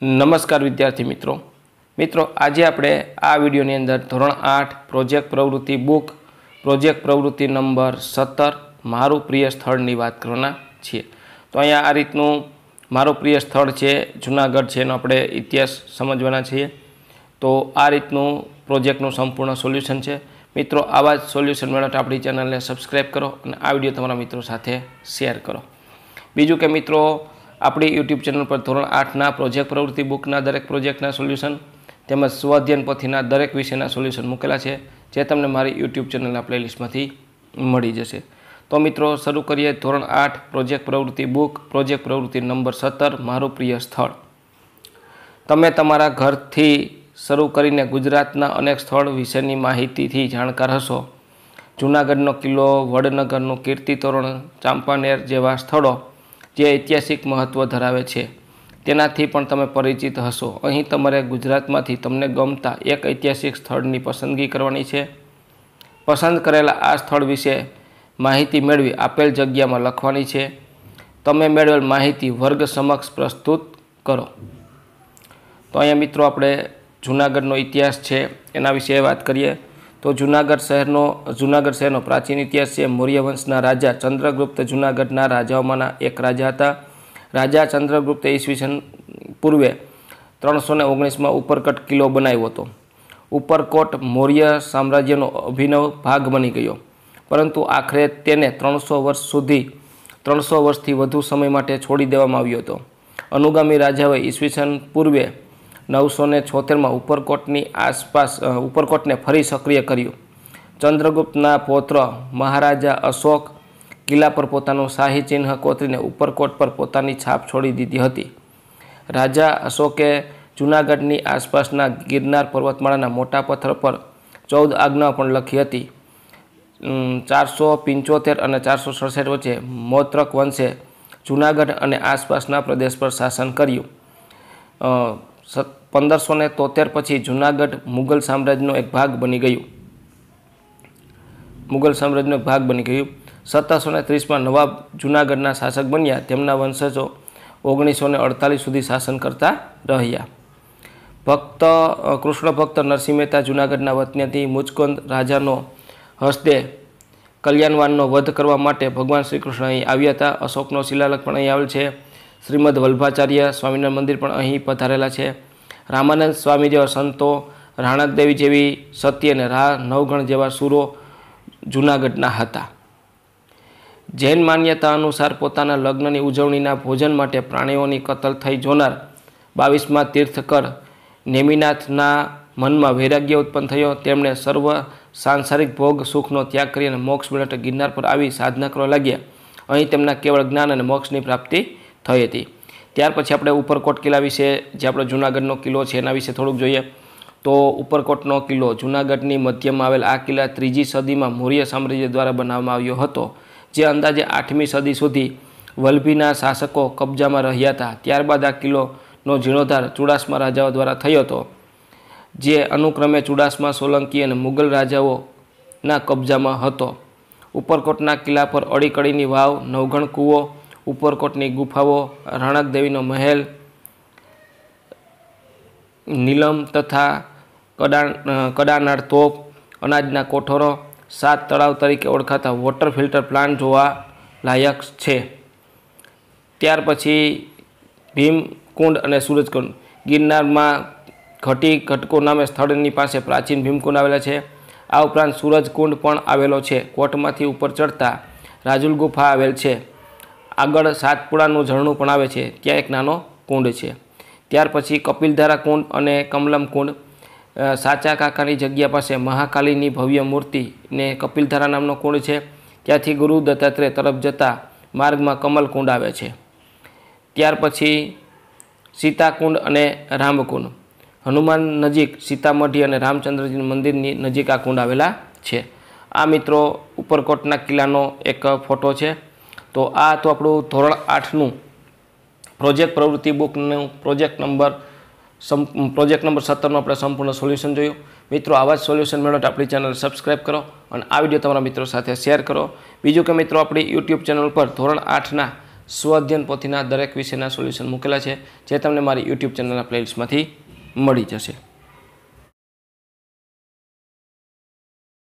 નમસ્કાર વિદ્યાર્થી મિત્રો મિત્રો આજે આપણે આ વિડીયોની અંદર ધોરણ આઠ પ્રોજેક્ટ પ્રવૃત્તિ બુક પ્રોજેક્ટ પ્રવૃત્તિ નંબર સત્તર મારું પ્રિય સ્થળની વાત કરવાના છીએ તો અહીંયા આ રીતનું મારું પ્રિય સ્થળ છે જુનાગઢ છે એનો આપણે ઇતિહાસ સમજવાના છીએ તો આ રીતનું પ્રોજેક્ટનું સંપૂર્ણ સોલ્યુશન છે મિત્રો આવા જ સોલ્યુશન મેળવતા આપણી ચેનલને સબસ્ક્રાઈબ કરો અને આ વિડીયો તમારા મિત્રો સાથે શેર કરો બીજું કે મિત્રો આપણી યુટ્યુબ ચેનલ પર ધોરણ આઠના પ્રોજેક્ટ પ્રવૃત્તિ બુકના દરેક પ્રોજેક્ટના સોલ્યુશન તેમજ સ્વાધ્યન પોથીના દરેક વિષયના સોલ્યુશન મૂકેલા છે જે તમને મારી યુટ્યુબ ચેનલના પ્લેલિસ્ટમાંથી મળી જશે તો મિત્રો શરૂ કરીએ ધોરણ આઠ પ્રોજેક્ટ પ્રવૃત્તિ બુક પ્રોજેક્ટ પ્રવૃત્તિ નંબર સત્તર મારું પ્રિય સ્થળ તમે તમારા ઘરથી શરૂ કરીને ગુજરાતના અનેક સ્થળ વિશેની માહિતીથી જાણકાર હશો જૂનાગઢનો કિલ્લો વડનગરનું કીર્તિતોરણ ચાંપાનેર જેવા સ્થળો જે ઐતિહાસિક મહત્ત્વ ધરાવે છે તેનાથી પણ તમે પરિચિત હશો અહીં તમારે ગુજરાતમાંથી તમને ગમતા એક ઐતિહાસિક સ્થળની પસંદગી કરવાની છે પસંદ કરેલા આ સ્થળ વિશે માહિતી મેળવી આપેલ જગ્યામાં લખવાની છે તમે મેળવેલ માહિતી વર્ગ સમક્ષ પ્રસ્તુત કરો તો અહીંયા મિત્રો આપણે જૂનાગઢનો ઇતિહાસ છે એના વિશે વાત કરીએ તો જુનાગઢ શહેરનો જુનાગઢ શહેરનો પ્રાચીન ઇતિહાસ છે મૌર્ય વંશના રાજા ચંદ્રગુપ્ત જુનાગઢના રાજાઓમાંના એક રાજા હતા રાજા ચંદ્રગુપ્ત ઈસવીસન પૂર્વે ત્રણસો ને ઓગણીસમાં ઉપરકોટ કિલ્લો બનાવ્યો હતો ઉપરકોટ મૌર્ય સામ્રાજ્યનો અભિનવ ભાગ બની ગયો પરંતુ આખરે તેને ત્રણસો વર્ષ સુધી ત્રણસો વર્ષથી વધુ સમય માટે છોડી દેવામાં આવ્યો હતો અનુગામી રાજાઓએ ઈસવીસન પૂર્વે નવસો ને છોતેરમાં ઉપરકોટની આસપાસ ઉપરકોટને ફરી સક્રિય કર્યું ચંદ્રગુપ્તના પૌત્ર મહારાજા અશોક કિલ્લા પર પોતાનું શાહી ચિહ્ન કોતરીને ઉપરકોટ પર પોતાની છાપ છોડી દીધી હતી રાજા અશોકે જૂનાગઢની આસપાસના ગિરનાર પર્વતમાળાના મોટા પથ્થર પર ચૌદ આજ્ઞા પણ લખી હતી ચારસો પંચોતેર અને ચારસો સડસઠ વચ્ચે મોત્રક વંશે જૂનાગઢ અને આસપાસના પ્રદેશ પર શાસન કર્યું પંદરસો ને તોતેર પછી જૂનાગઢ મુગલ સામ્રાજ્યનો એક ભાગ બની ગયું મુગલ સામ્રાજ્યનો ભાગ બની ગયું સત્તરસો ને ત્રીસમાં નવાબ જૂનાગઢના શાસક બન્યા તેમના વંશજો ઓગણીસો ને અડતાલીસ સુધી શાસન કરતા રહ્યા ભક્ત કૃષ્ણ ભક્ત નરસિંહ મહેતા જૂનાગઢના વતનેથી મુચકુંદ રાજાનો હસ્તે કલ્યાણવાનનો વધ કરવા માટે ભગવાન શ્રી કૃષ્ણ અહીં આવ્યા હતા અશોકનો શિલાલેખ પણ અહીં આવેલ છે શ્રીમદ વલ્ભાચાર્ય સ્વામિનારાયણ મંદિર પણ અહીં પધારેલા છે રામાનંદ સ્વામી જેવા સંતો રાણકદેવી જેવી સત્ય અને રા નવગણ જેવા સુરો જૂનાગઢના હતા જૈન માન્યતા અનુસાર પોતાના લગ્નની ઉજવણીના ભોજન માટે પ્રાણીઓની કતલ થઈ જોનાર બાવીસમાં તીર્થકર નેમિનાથના મનમાં વૈરાગ્ય ઉત્પન્ન થયો તેમણે સર્વ સાંસારિક ભોગ સુખનો ત્યાગ કરી અને મોક્ષ મેળવટ ગિરનાર પર આવી સાધના કરવા લાગ્યા અહીં તેમના કેવળ જ્ઞાન અને મોક્ષની પ્રાપ્તિ થઈ હતી ત્યાર પછી આપણે ઉપરકોટ કિલ્લા વિશે જે આપણો જૂનાગઢનો કિલ્લો છે એના વિશે થોડુંક જોઈએ તો ઉપરકોટનો કિલ્લો જૂનાગઢની મધ્યમાં આવેલ આ કિલ્લા ત્રીજી સદીમાં મૌર્ય સામ્રાજ્ય દ્વારા બનાવવામાં આવ્યો હતો જે અંદાજે આઠમી સદી સુધી વલ્ભીના શાસકો કબજામાં રહ્યા હતા ત્યારબાદ આ કિલ્લોનો જીર્ણોદ્ધાર ચુડાસમા રાજાઓ દ્વારા થયો હતો જે અનુક્રમે ચુડાસમા સોલંકી અને મુગલ રાજાઓના કબજામાં હતો ઉપરકોટના કિલ્લા પર અડીકડીની વાવ નવઘણ કૂવો ઉપરકોટની ગુફાઓ રણક દેવીનો મહેલ નીલમ તથા કડા કડાનાર તોપ અનાજના કોઠોરો સાત તળાવ તરીકે ઓળખાતા વોટર ફિલ્ટર પ્લાન્ટ જોવા લાયક છે ત્યાર પછી ભીમકુંડ અને સૂરજકુંડ ગિરનારમાં ઘટી ઘટકો નામે સ્થળની પાસે પ્રાચીન ભીમકુંડ આવેલા છે આ ઉપરાંત સૂરજકુંડ પણ આવેલો છે કોટમાંથી ઉપર ચડતા રાજુલ ગુફા આવેલ છે આગળ સાતપુડાનું ઝરણું પણ આવે છે ત્યાં એક નાનો કુંડ છે ત્યાર પછી કપિલધારા કુંડ અને કમલમ કુંડ સાચા કાકાની જગ્યા પાસે મહાકાલીની ભવ્ય મૂર્તિને કપિલધારા નામનો કુંડ છે ત્યાંથી ગુરુ દત્તાત્રેય તરફ જતા માર્ગમાં કમલ કુંડ આવે છે ત્યાર પછી સીતાકુંડ અને રામકુંડ હનુમાન નજીક સીતામઢી અને રામચંદ્રજી મંદિરની નજીક આ કુંડ આવેલા છે આ મિત્રો ઉપરકોટના કિલ્લાનો એક ફોટો છે તો આ તો આપણું ધોરણ આઠનું પ્રોજેક્ટ પ્રવૃત્તિ બુકનું પ્રોજેક્ટ નંબર સમ પ્રોજેક્ટ નંબર સત્તરનું આપણે સંપૂર્ણ સોલ્યુશન જોયું મિત્રો આવા જ સોલ્યુશન મેળવો આપણી ચેનલ સબસ્ક્રાઈબ કરો અને આ વિડીયો તમારા મિત્રો સાથે શેર કરો બીજું કે મિત્રો આપણી યુટ્યુબ ચેનલ પર ધોરણ આઠના સ્વઅધ્યયન પોથીના દરેક વિષયના સોલ્યુશન મૂકેલા છે જે તમને મારી યુટ્યુબ ચેનલના પ્લેલિસ્ટમાંથી મળી જશે